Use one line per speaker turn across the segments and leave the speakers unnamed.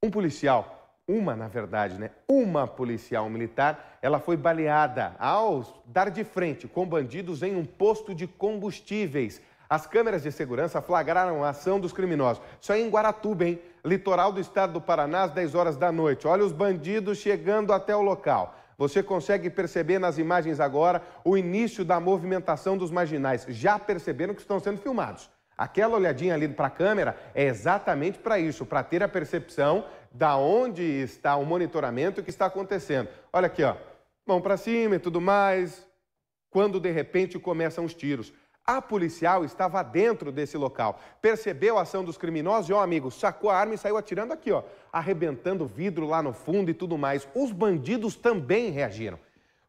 Um policial, uma na verdade, né? Uma policial militar, ela foi baleada ao dar de frente com bandidos em um posto de combustíveis. As câmeras de segurança flagraram a ação dos criminosos. Isso aí é em Guaratuba, hein? Litoral do estado do Paraná, às 10 horas da noite. Olha os bandidos chegando até o local. Você consegue perceber nas imagens agora o início da movimentação dos marginais. Já perceberam que estão sendo filmados. Aquela olhadinha ali para a câmera é exatamente para isso, para ter a percepção da onde está o monitoramento que está acontecendo. Olha aqui, ó, mão para cima e tudo mais. Quando de repente começam os tiros. A policial estava dentro desse local, percebeu a ação dos criminosos e, ó, amigo, sacou a arma e saiu atirando aqui, ó, arrebentando vidro lá no fundo e tudo mais. Os bandidos também reagiram.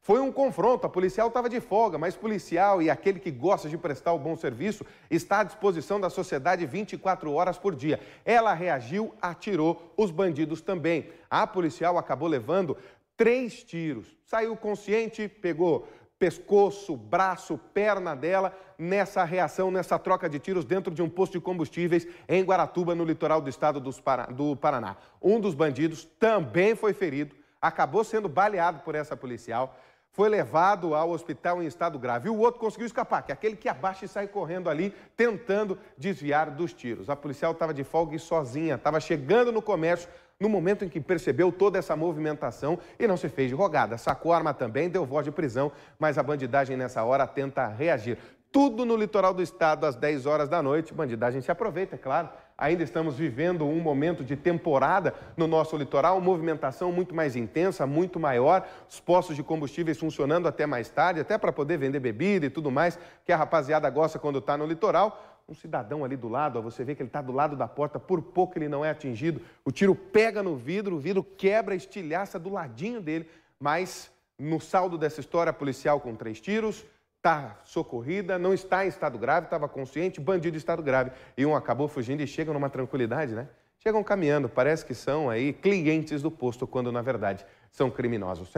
Foi um confronto, a policial estava de folga, mas policial e aquele que gosta de prestar o bom serviço está à disposição da sociedade 24 horas por dia. Ela reagiu, atirou, os bandidos também. A policial acabou levando três tiros. Saiu consciente, pegou pescoço, braço, perna dela nessa reação, nessa troca de tiros dentro de um posto de combustíveis em Guaratuba, no litoral do estado do Paraná. Um dos bandidos também foi ferido acabou sendo baleado por essa policial, foi levado ao hospital em estado grave. E o outro conseguiu escapar, que é aquele que abaixa e sai correndo ali, tentando desviar dos tiros. A policial estava de folga e sozinha, estava chegando no comércio no momento em que percebeu toda essa movimentação e não se fez de rogada. Sacou a arma também, deu voz de prisão, mas a bandidagem nessa hora tenta reagir. Tudo no litoral do estado às 10 horas da noite. Bandidagem se aproveita, é claro Ainda estamos vivendo um momento de temporada no nosso litoral, movimentação muito mais intensa, muito maior, os postos de combustíveis funcionando até mais tarde, até para poder vender bebida e tudo mais, que a rapaziada gosta quando está no litoral um cidadão ali do lado, ó, você vê que ele está do lado da porta, por pouco ele não é atingido. O tiro pega no vidro, o vidro quebra, estilhaça do ladinho dele. Mas no saldo dessa história, policial com três tiros, está socorrida, não está em estado grave, estava consciente, bandido em estado grave. E um acabou fugindo e chega numa tranquilidade, né? Chegam caminhando, parece que são aí clientes do posto, quando na verdade são criminosos.